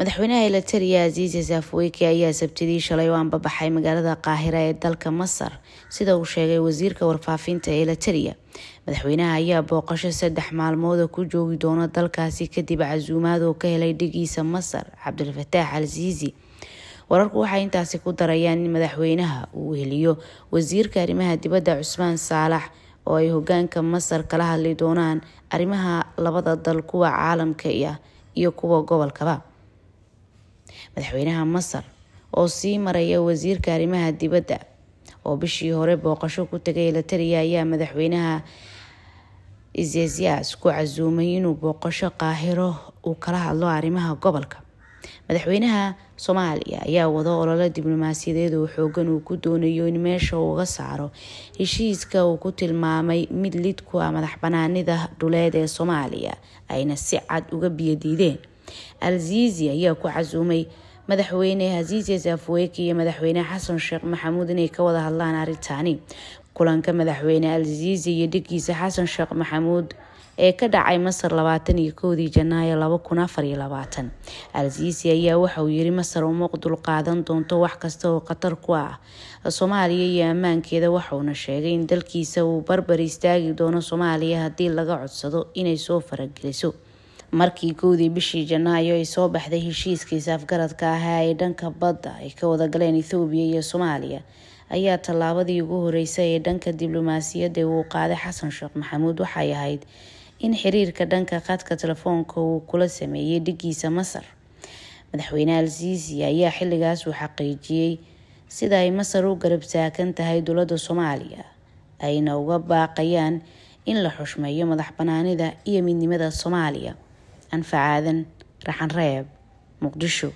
madaxweynaha eliteria aziize saafuweyke ayaa sabtidii shalay oo anbabaxay magaalada qaahira ee dalka masar sida uu sheegay wasiirka warfaafinta eliteria madaxweynaha ayaa booqasho saddex maalmooda ku joogi doona dalkaasi kadib casuumaad oo ka helay dhigiisa masar cabdilfataax al siizi wararku waxay intaasi ku darayaan in madaxweynaha uu weheliyo wasiirka arrimaha dibadda cusmaan saalax oo ay hogaanka masar kala hadli doonaan arrimaha labada dal kuwa caalamka ah iyo kuwa gobolkaba madaxweynaha masar oo sii maraya wasiirka arrimaha dibadda oo bishii hore booqasho ku tegay la ayaa madaxweynaha isezias ku casuumay inuu booqasho qaahiro uu kala hadlo arrimaha gobolka madaxweynaha soomaaliya ayaa wado ololo diblomaasiyadeed oo xoogan uu ku doonayo in meesha uga saaro heshiiska uu ku tilmaamay mid lidku ku ah madax banaanida dhuleed ee soomaaliya ayna si cad uga biyadiideen al ayaa ku casuumay madaxweyne haziise saafuweyki iyo madaxweyne xasan sheekh maxamuud inay ka wada hadlaan arrintaani kulanka madaxweyne al iyo dhigiisa xasan sheekh maxamuud ee ka dhacay masar labaatan iyo kowdii janaayo laba kun afar iyo labaatan al-ziisi ayaa waxauu yiri masar umuuq dulqaadan doonto wax kasta oo khatar ku ah soomaaliya iyo ammaankeeda waxauna sheegay in dalkiisa uu barbar istaagi doono soomaaliya haddii laga codsado inay soo farageliso markii kowdii bishii janaayo ay soo baxday heshiiskiisa afgaradka ahaa ee dhanka badda ay ka wadagaleen ethoobiya iyo soomaaliya ayaa tallaabadii ugu horreysay ee dhanka diblomaasiyadda uu qaaday xasan sheekh maxamuud waxay ahayd in xiriirka dhanka khadka telefoonka uu kula sameeyey dhigiisa masar madaxweyne alsiisi ayaa xilligaas uu xaqiijiyey sida ay masar u garab tahay dowladda soomaaliya ayna uga baaqayaan in la xushmeeyo madax banaanida iyo midnimada soomaaliya anfacaadan raxanreeb muqdisho